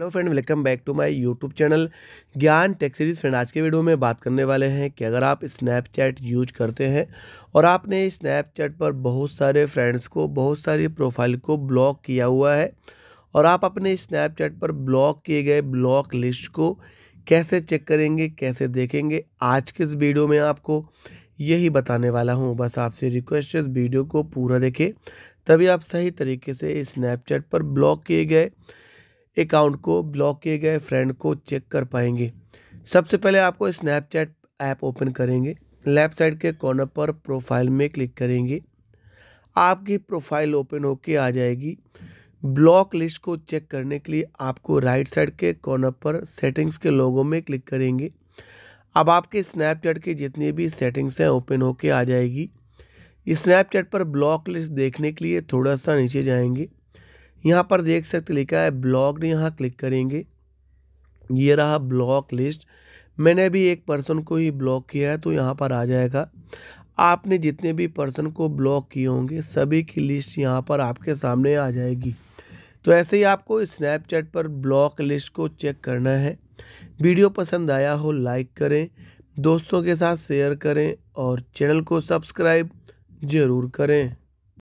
hello friend welcome back to my YouTube channel Gyan tech series friend आज के video में बात करने वाले हैं कि अगर आप स्नैपचैट यूज करते हैं और आपने स्नैपचैट पर बहुत सारे फ्रेंड्स को बहुत सारी प्रोफाइल को ब्लॉक किया हुआ है और आप अपने स्नैपचैट पर ब्लॉक किए गए ब्लॉक लिस्ट को कैसे चेक करेंगे कैसे देखेंगे आज के इस वीडियो में आपको यही बताने वाला हूँ बस आपसे रिक्वेस्ट है वीडियो को पूरा देखें तभी आप सही तरीके से स्नैपचैट पर ब्लॉक किए गए अकाउंट को ब्लॉक किए गए फ्रेंड को चेक कर पाएंगे सबसे पहले आपको स्नैपचैट ऐप ओपन करेंगे लेफ़्ट साइड के कॉर्नर पर प्रोफाइल में क्लिक करेंगे आपकी प्रोफाइल ओपन होके आ जाएगी ब्लॉक लिस्ट को चेक करने के लिए आपको राइट साइड के कॉर्नर पर सेटिंग्स के लोगों में क्लिक करेंगे अब आपके स्नैपचैट की जितनी भी सेटिंग्स हैं ओपन होके आ जाएगी स्नैपचैट पर ब्लॉक लिस्ट देखने के लिए थोड़ा सा नीचे जाएंगे यहाँ पर देख सकते लिखा है ब्लॉग यहाँ क्लिक करेंगे ये रहा ब्लॉक लिस्ट मैंने भी एक पर्सन को ही ब्लॉक किया है तो यहाँ पर आ जाएगा आपने जितने भी पर्सन को ब्लॉक किए होंगे सभी की लिस्ट यहाँ पर आपके सामने आ जाएगी तो ऐसे ही आपको स्नैपचैट पर ब्लॉक लिस्ट को चेक करना है वीडियो पसंद आया हो लाइक करें दोस्तों के साथ शेयर करें और चैनल को सब्सक्राइब ज़रूर करें